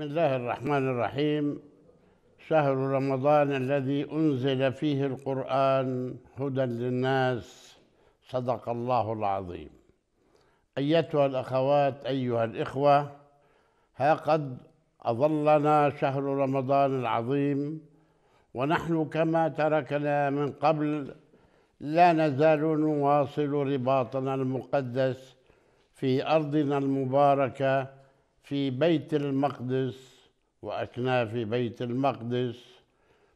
بسم الله الرحمن الرحيم شهر رمضان الذي أنزل فيه القرآن هدى للناس صدق الله العظيم أيتها الأخوات أيها الإخوة ها قد أظلنا شهر رمضان العظيم ونحن كما تركنا من قبل لا نزال نواصل رباطنا المقدس في أرضنا المباركة في بيت المقدس وأكناف بيت المقدس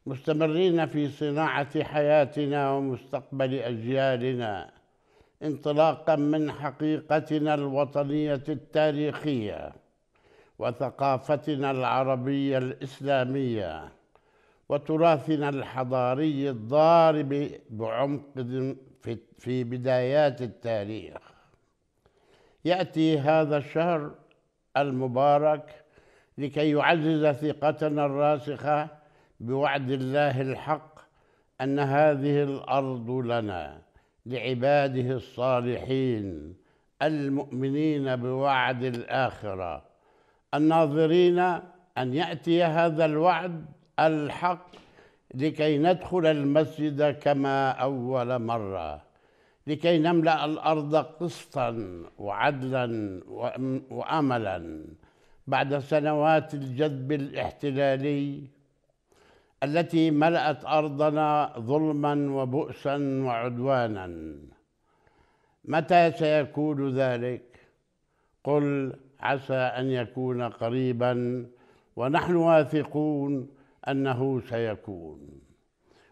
مستمرين في صناعة حياتنا ومستقبل أجيالنا انطلاقا من حقيقتنا الوطنية التاريخية وثقافتنا العربية الإسلامية وتراثنا الحضاري الضارب بعمق في بدايات التاريخ يأتي هذا الشهر المبارك لكي يعزز ثقتنا الراسخة بوعد الله الحق أن هذه الأرض لنا لعباده الصالحين المؤمنين بوعد الآخرة الناظرين أن يأتي هذا الوعد الحق لكي ندخل المسجد كما أول مرة لكي نملا الارض قسطا وعدلا واملا بعد سنوات الجذب الاحتلالي التي ملأت أرضنا ظلما وبؤسا وعدوانا متى سيكون ذلك؟ قل عسى أن يكون قريبا ونحن واثقون أنه سيكون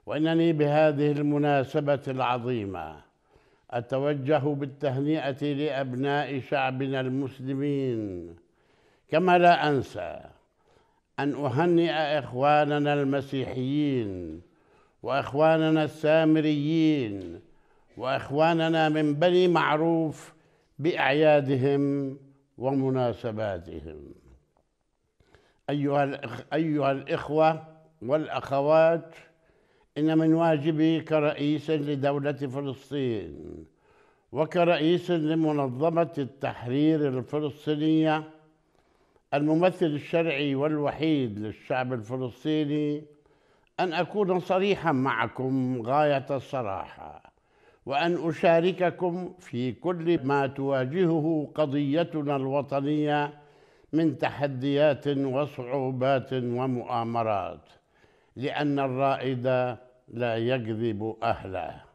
وإنني بهذه المناسبة العظيمة أتوجه بالتهنئة لأبناء شعبنا المسلمين كما لا أنسى أن أهنئ إخواننا المسيحيين وإخواننا السامريين وإخواننا من بني معروف بأعيادهم ومناسباتهم أيها, أيها الإخوة والأخوات إن من واجبي كرئيس لدولة فلسطين وكرئيس لمنظمة التحرير الفلسطينية الممثل الشرعي والوحيد للشعب الفلسطيني أن أكون صريحا معكم غاية الصراحة وأن أشارككم في كل ما تواجهه قضيتنا الوطنية من تحديات وصعوبات ومؤامرات لأن الرائد لا يكذب أهله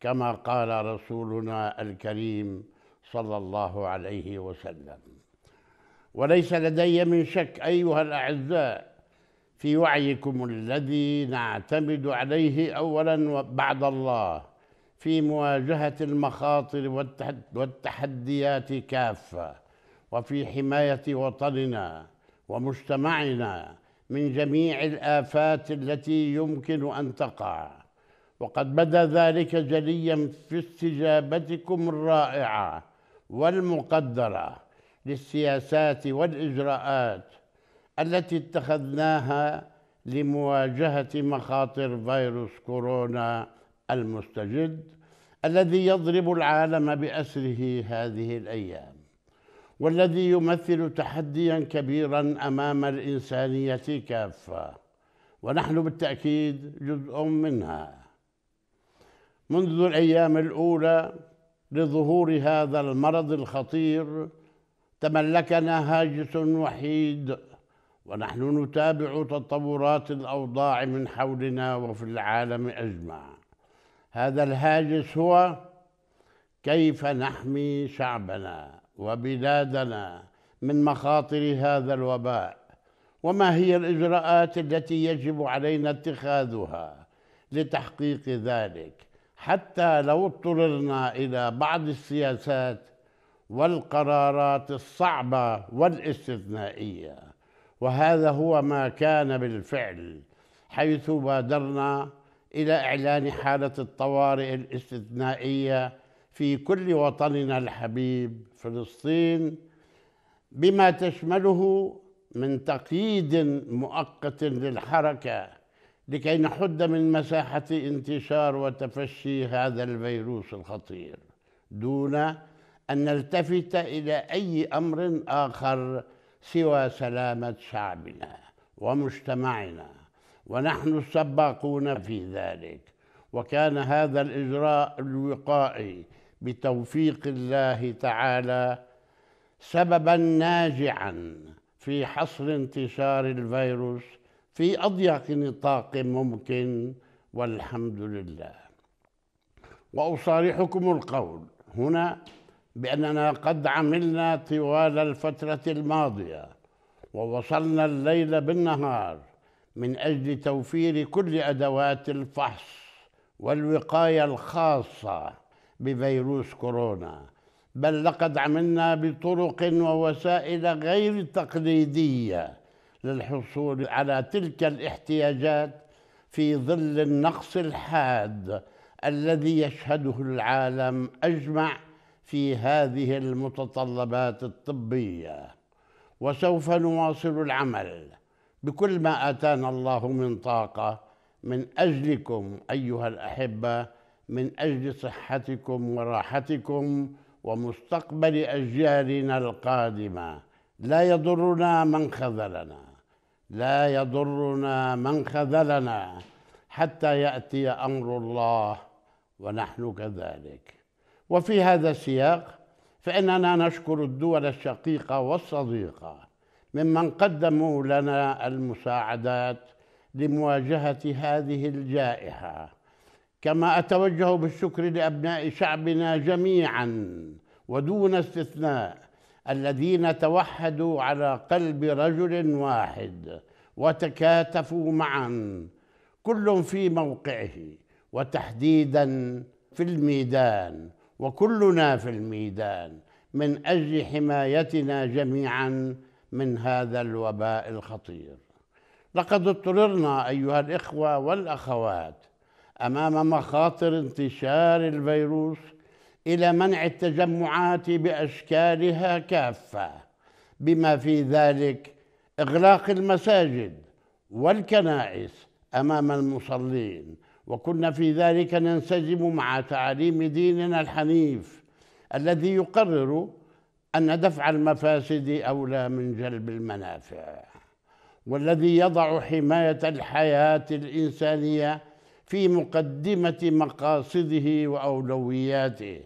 كما قال رسولنا الكريم صلى الله عليه وسلم وليس لدي من شك ايها الاعزاء في وعيكم الذي نعتمد عليه اولا بعد الله في مواجهه المخاطر والتحديات كافه وفي حمايه وطننا ومجتمعنا من جميع الافات التي يمكن ان تقع وقد بدا ذلك جليا في استجابتكم الرائعه والمقدره للسياسات والاجراءات التي اتخذناها لمواجهه مخاطر فيروس كورونا المستجد الذي يضرب العالم باسره هذه الايام والذي يمثل تحديا كبيرا امام الانسانيه كافه ونحن بالتاكيد جزء منها منذ الأيام الأولى لظهور هذا المرض الخطير تملكنا هاجس وحيد ونحن نتابع تطورات الأوضاع من حولنا وفي العالم أجمع هذا الهاجس هو كيف نحمي شعبنا وبلادنا من مخاطر هذا الوباء وما هي الإجراءات التي يجب علينا اتخاذها لتحقيق ذلك حتى لو اضطررنا إلى بعض السياسات والقرارات الصعبة والاستثنائية وهذا هو ما كان بالفعل حيث بادرنا إلى إعلان حالة الطوارئ الاستثنائية في كل وطننا الحبيب فلسطين بما تشمله من تقييد مؤقت للحركه لكي نحد من مساحة انتشار وتفشي هذا الفيروس الخطير دون أن نلتفت إلى أي أمر آخر سوى سلامة شعبنا ومجتمعنا ونحن السباقون في ذلك وكان هذا الإجراء الوقائي بتوفيق الله تعالى سببا ناجعا في حصر انتشار الفيروس في أضيق نطاق ممكن والحمد لله وأصارحكم القول هنا بأننا قد عملنا طوال الفترة الماضية ووصلنا الليل بالنهار من أجل توفير كل أدوات الفحص والوقاية الخاصة بفيروس كورونا بل لقد عملنا بطرق ووسائل غير تقليديه للحصول على تلك الاحتياجات في ظل النقص الحاد الذي يشهده العالم اجمع في هذه المتطلبات الطبيه وسوف نواصل العمل بكل ما اتانا الله من طاقه من اجلكم ايها الاحبه من اجل صحتكم وراحتكم ومستقبل اجيالنا القادمه لا يضرنا من خذلنا لا يضرنا من خذلنا حتى ياتي امر الله ونحن كذلك وفي هذا السياق فاننا نشكر الدول الشقيقه والصديقه ممن قدموا لنا المساعدات لمواجهه هذه الجائحه كما اتوجه بالشكر لابناء شعبنا جميعا ودون استثناء الذين توحدوا على قلب رجل واحد وتكاتفوا معا كل في موقعه وتحديدا في الميدان وكلنا في الميدان من اجل حمايتنا جميعا من هذا الوباء الخطير لقد اضطررنا ايها الاخوه والاخوات امام مخاطر انتشار الفيروس إلى منع التجمعات بأشكالها كافة بما في ذلك إغلاق المساجد والكنائس أمام المصلين وكنا في ذلك ننسجم مع تعاليم ديننا الحنيف الذي يقرر أن دفع المفاسد أولى من جلب المنافع والذي يضع حماية الحياة الإنسانية في مقدمة مقاصده وأولوياته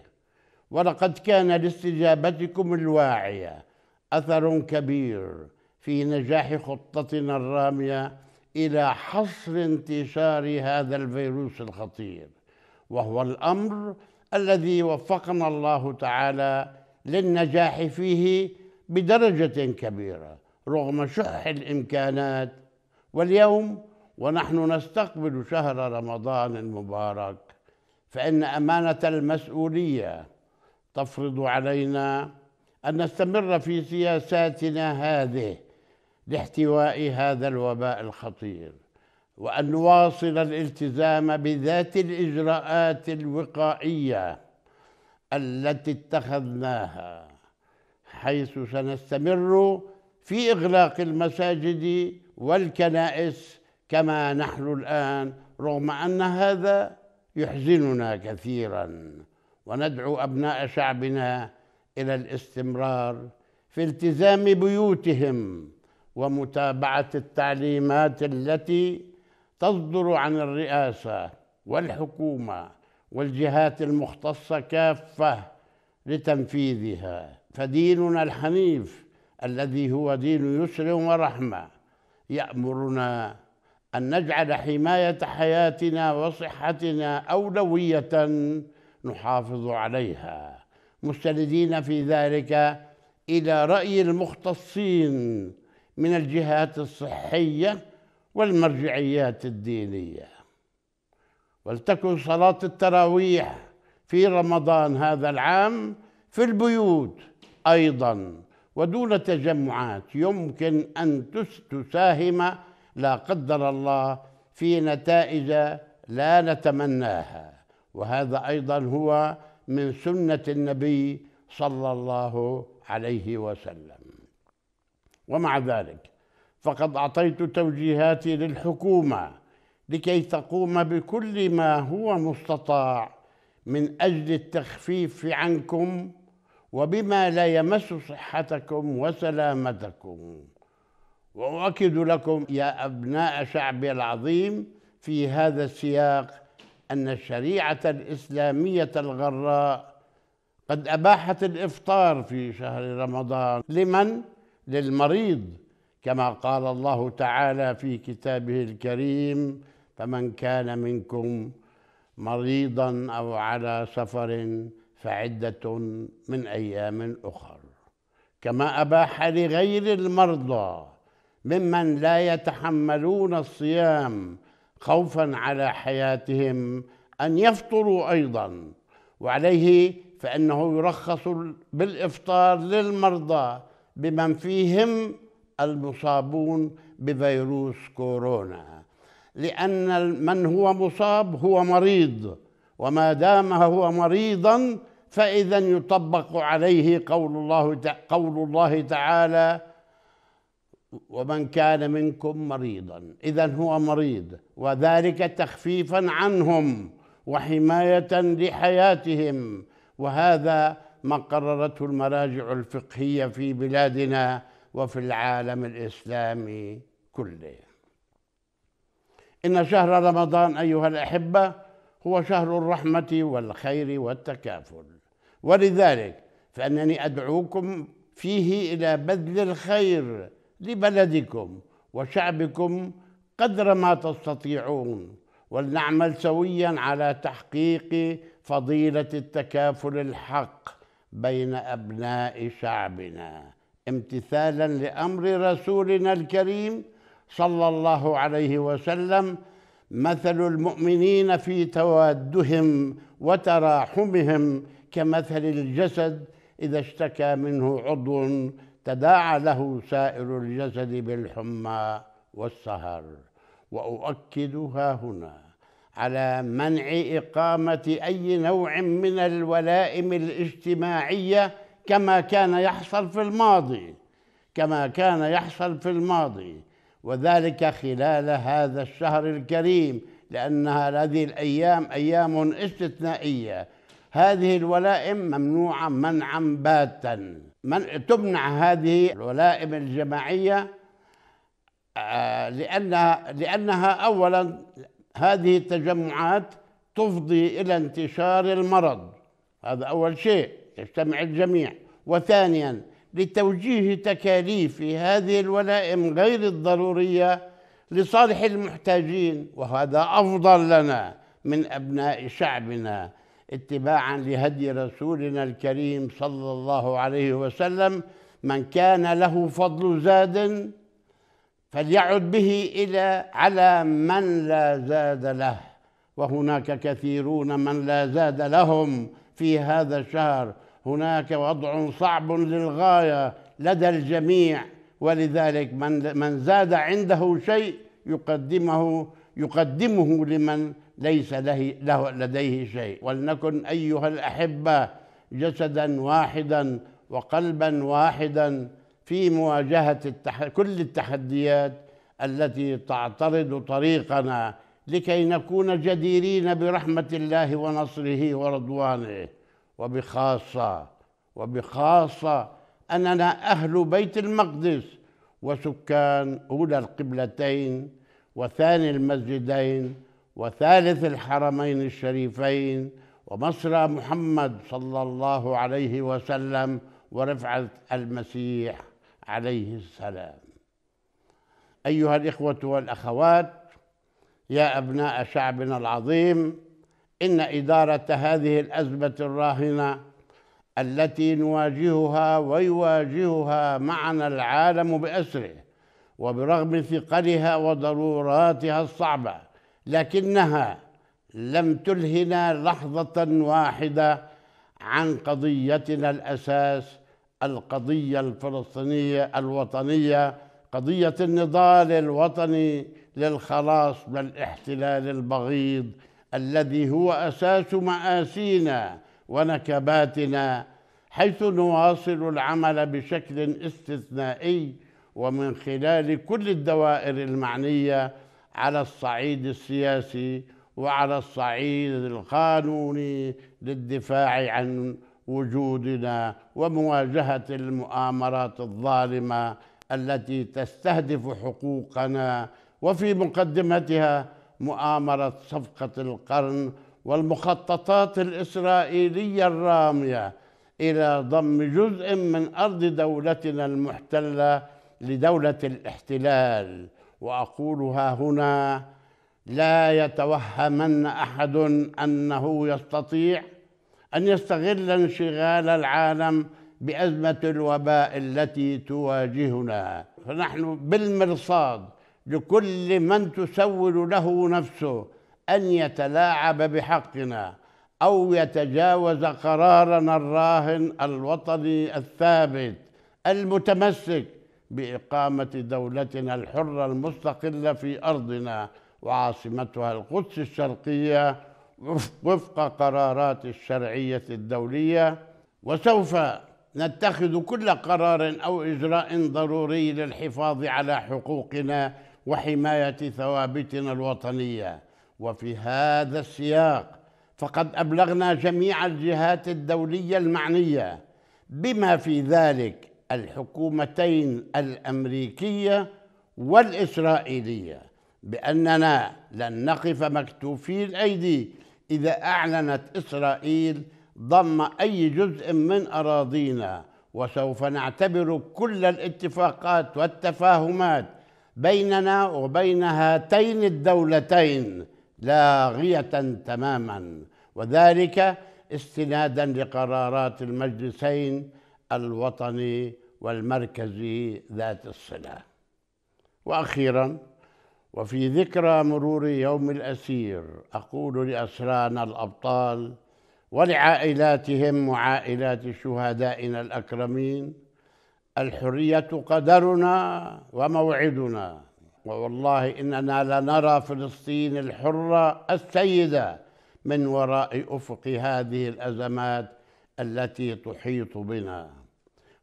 ولقد كان لاستجابتكم الواعية أثر كبير في نجاح خطتنا الرامية إلى حصر انتشار هذا الفيروس الخطير وهو الأمر الذي وفقنا الله تعالى للنجاح فيه بدرجة كبيرة رغم شح الإمكانات واليوم ونحن نستقبل شهر رمضان المبارك فإن أمانة المسؤولية تفرض علينا أن نستمر في سياساتنا هذه لاحتواء هذا الوباء الخطير وأن نواصل الالتزام بذات الإجراءات الوقائية التي اتخذناها حيث سنستمر في إغلاق المساجد والكنائس كما نحن الآن رغم أن هذا يحزننا كثيراً وندعو أبناء شعبنا إلى الاستمرار في التزام بيوتهم ومتابعة التعليمات التي تصدر عن الرئاسة والحكومة والجهات المختصة كافة لتنفيذها فديننا الحنيف الذي هو دين يسر ورحمة يأمرنا أن نجعل حماية حياتنا وصحتنا أولوية نحافظ عليها مستندين في ذلك إلى رأي المختصين من الجهات الصحية والمرجعيات الدينية ولتكن صلاة التراويح في رمضان هذا العام في البيوت أيضا ودون تجمعات يمكن أن تساهم لا قدر الله في نتائج لا نتمناها وهذا أيضا هو من سنة النبي صلى الله عليه وسلم ومع ذلك فقد أعطيت توجيهاتي للحكومة لكي تقوم بكل ما هو مستطاع من أجل التخفيف عنكم وبما لا يمس صحتكم وسلامتكم وأؤكد لكم يا أبناء شعبي العظيم في هذا السياق أن الشريعة الإسلامية الغراء قد أباحت الإفطار في شهر رمضان لمن؟ للمريض كما قال الله تعالى في كتابه الكريم فمن كان منكم مريضا أو على سفر فعدة من أيام أخر كما أباح لغير المرضى ممن لا يتحملون الصيام خوفا على حياتهم أن يفطروا أيضا وعليه فإنه يرخص بالإفطار للمرضى بمن فيهم المصابون بفيروس كورونا لأن من هو مصاب هو مريض وما دام هو مريضا فإذا يطبق عليه قول الله قول الله تعالى ومن كان منكم مريضا إذا هو مريض وذلك تخفيفا عنهم وحماية لحياتهم وهذا ما قررته المراجع الفقهية في بلادنا وفي العالم الإسلامي كله إن شهر رمضان أيها الأحبة هو شهر الرحمة والخير والتكافل ولذلك فأنني أدعوكم فيه إلى بذل الخير لبلدكم وشعبكم قدر ما تستطيعون ولنعمل سويا على تحقيق فضيلة التكافل الحق بين أبناء شعبنا امتثالا لأمر رسولنا الكريم صلى الله عليه وسلم مثل المؤمنين في توادهم وتراحمهم كمثل الجسد إذا اشتكى منه عضو تداعى له سائر الجسد بالحمى والسهر واؤكدها هنا على منع اقامه اي نوع من الولائم الاجتماعيه كما كان يحصل في الماضي كما كان يحصل في الماضي وذلك خلال هذا الشهر الكريم لأن هذه الأيام أيام استثنائية هذه الولائم ممنوعة منعا باتا من تمنع هذه الولائم الجماعية آه، لأنها, لأنها أولا هذه التجمعات تفضي إلى انتشار المرض هذا أول شيء يجتمع الجميع وثانيا لتوجيه تكاليف هذه الولائم غير الضرورية لصالح المحتاجين وهذا أفضل لنا من أبناء شعبنا اتباعا لهدي رسولنا الكريم صلى الله عليه وسلم من كان له فضل زاد فليعد به إلى على من لا زاد له وهناك كثيرون من لا زاد لهم في هذا الشهر هناك وضع صعب للغاية لدى الجميع ولذلك من من زاد عنده شيء يقدمه يقدمه لمن ليس له, له لديه شيء ولنكن أيها الأحبة جسدا واحدا وقلبا واحدا في مواجهة التح... كل التحديات التي تعترض طريقنا لكي نكون جديرين برحمة الله ونصره ورضوانه وبخاصة وبخاصة أننا أهل بيت المقدس وسكان أولى القبلتين وثاني المسجدين وثالث الحرمين الشريفين ومصرى محمد صلى الله عليه وسلم ورفعة المسيح عليه السلام أيها الإخوة والأخوات يا أبناء شعبنا العظيم إن إدارة هذه الأزمة الراهنة التي نواجهها ويواجهها معنا العالم بأسره وبرغم ثقلها وضروراتها الصعبة لكنها لم تلهنا لحظة واحدة عن قضيتنا الأساس القضية الفلسطينية الوطنية قضية النضال الوطني للخلاص من الاحتلال البغيض الذي هو أساس مآسينا ونكباتنا حيث نواصل العمل بشكل استثنائي ومن خلال كل الدوائر المعنيه على الصعيد السياسي وعلى الصعيد القانوني للدفاع عن وجودنا ومواجهة المؤامرات الظالمة التي تستهدف حقوقنا وفي مقدمتها مؤامرة صفقة القرن والمخططات الإسرائيلية الرامية إلى ضم جزء من أرض دولتنا المحتلة لدولة الاحتلال وأقولها هنا لا يتوهمن أحد أنه يستطيع أن يستغل انشغال العالم بأزمة الوباء التي تواجهنا فنحن بالمرصاد لكل من تسول له نفسه أن يتلاعب بحقنا أو يتجاوز قرارنا الراهن الوطني الثابت المتمسك باقامه دولتنا الحره المستقله في ارضنا وعاصمتها القدس الشرقيه وفق قرارات الشرعيه الدوليه وسوف نتخذ كل قرار او اجراء ضروري للحفاظ على حقوقنا وحمايه ثوابتنا الوطنيه وفي هذا السياق فقد ابلغنا جميع الجهات الدوليه المعنيه بما في ذلك الحكومتين الامريكيه والاسرائيليه باننا لن نقف مكتوفي الايدي اذا اعلنت اسرائيل ضم اي جزء من اراضينا وسوف نعتبر كل الاتفاقات والتفاهمات بيننا وبين هاتين الدولتين لاغيه تماما وذلك استنادا لقرارات المجلسين الوطني والمركزي ذات الصلة وأخيرا وفي ذكرى مرور يوم الأسير أقول لأسرانا الأبطال ولعائلاتهم وعائلات شهدائنا الأكرمين الحرية قدرنا وموعدنا ووالله إننا لنرى فلسطين الحرة السيدة من وراء أفق هذه الأزمات التي تحيط بنا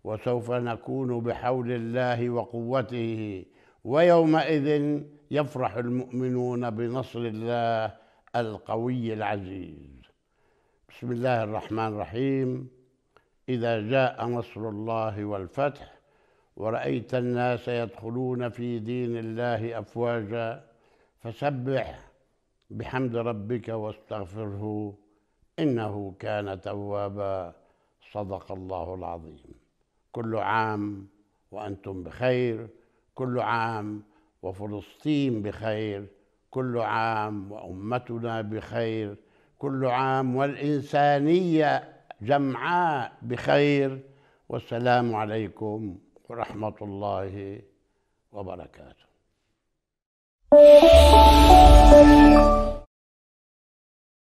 وسوف نكون بحول الله وقوته ويومئذ يفرح المؤمنون بنصر الله القوي العزيز بسم الله الرحمن الرحيم اذا جاء نصر الله والفتح ورايت الناس يدخلون في دين الله افواجا فسبح بحمد ربك واستغفره انه كان توابا صدق الله العظيم كل عام وأنتم بخير كل عام وفلسطين بخير كل عام وأمتنا بخير كل عام والإنسانية جمعاء بخير والسلام عليكم ورحمة الله وبركاته